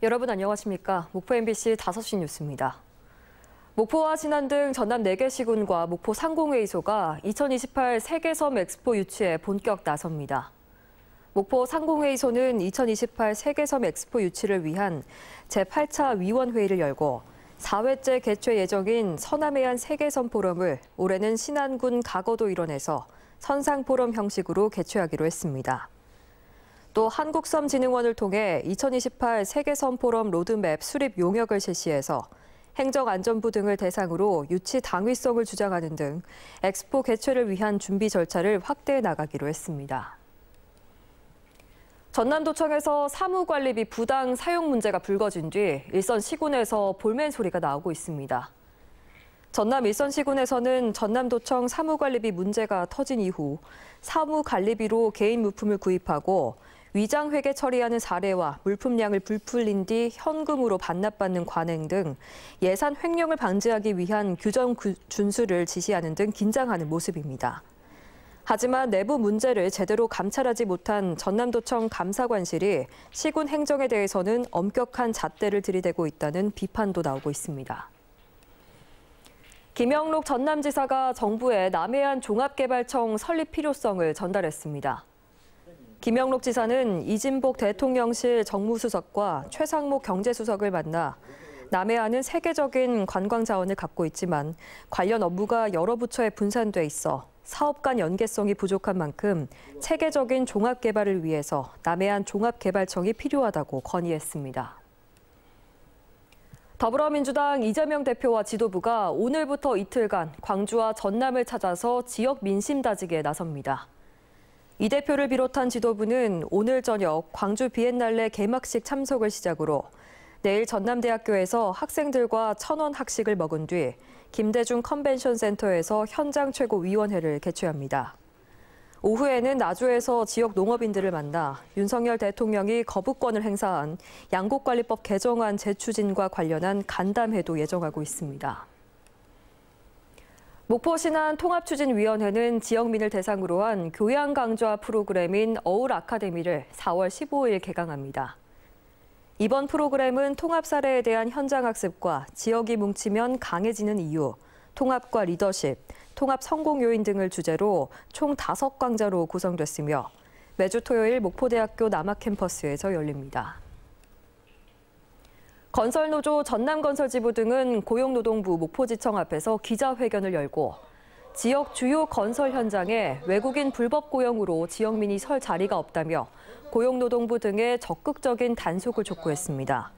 여러분 안녕하십니까? 목포 MBC 5시 뉴스입니다. 목포와 신안 등 전남 4개 시군과 목포 상공회의소가 2028 세계섬 엑스포 유치에 본격 나섭니다. 목포 상공회의소는 2028 세계섬 엑스포 유치를 위한 제8차 위원회의를 열고 4회째 개최 예정인 서남해안 세계섬 포럼을 올해는 신안군 가거도 일원에서 선상 포럼 형식으로 개최하기로 했습니다. 또 한국섬진흥원을 통해 2028 세계섬 포럼 로드맵 수립 용역을 실시해서 행정안전부 등을 대상으로 유치 당위성을 주장하는 등 엑스포 개최를 위한 준비 절차를 확대해 나가기로 했습니다. 전남도청에서 사무관리비 부당 사용 문제가 불거진 뒤 일선 시군에서 볼멘 소리가 나오고 있습니다. 전남 일선 시군에서는 전남도청 사무관리비 문제가 터진 이후 사무관리비로 개인 물품을 구입하고 위장 회계 처리하는 사례와 물품량을 불풀린 뒤 현금으로 반납받는 관행 등 예산 횡령을 방지하기 위한 규정 준수를 지시하는 등 긴장하는 모습입니다. 하지만 내부 문제를 제대로 감찰하지 못한 전남도청 감사관실이 시군 행정에 대해서는 엄격한 잣대를 들이대고 있다는 비판도 나오고 있습니다. 김영록 전남지사가 정부에 남해안 종합개발청 설립 필요성을 전달했습니다. 김영록 지사는 이진복 대통령실 정무수석과 최상목 경제수석을 만나 남해안은 세계적인 관광 자원을 갖고 있지만 관련 업무가 여러 부처에 분산돼 있어 사업 간 연계성이 부족한 만큼 체계적인 종합 개발을 위해서 남해안 종합개발청이 필요하다고 건의했습니다. 더불어민주당 이재명 대표와 지도부가 오늘부터 이틀간 광주와 전남을 찾아서 지역 민심 다지기에 나섭니다. 이 대표를 비롯한 지도부는 오늘 저녁 광주 비엔날레 개막식 참석을 시작으로 내일 전남대학교에서 학생들과 천원 학식을 먹은 뒤 김대중 컨벤션 센터에서 현장 최고위원회를 개최합니다. 오후에는 나주에서 지역 농업인들을 만나 윤석열 대통령이 거부권을 행사한 양곡관리법 개정안 재추진과 관련한 간담회도 예정하고 있습니다. 목포신안 통합추진위원회는 지역민을 대상으로 한 교양 강좌 프로그램인 어울 아카데미를 4월 15일 개강합니다. 이번 프로그램은 통합 사례에 대한 현장 학습과 지역이 뭉치면 강해지는 이유, 통합과 리더십, 통합 성공 요인 등을 주제로 총 5강좌로 구성됐으며 매주 토요일 목포대학교 남학캠퍼스에서 열립니다. 건설노조 전남건설지부 등은 고용노동부 목포지청 앞에서 기자회견을 열고 지역 주요 건설 현장에 외국인 불법 고용으로 지역민이 설 자리가 없다며 고용노동부 등의 적극적인 단속을 촉구했습니다.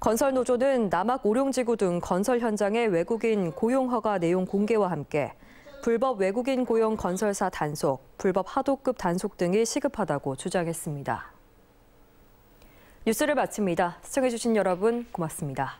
건설노조는 남학 오룡지구 등 건설 현장의 외국인 고용 허가 내용 공개와 함께 불법 외국인 고용 건설사 단속, 불법 하도급 단속 등이 시급하다고 주장했습니다. 뉴스를 마칩니다. 시청해주신 여러분 고맙습니다.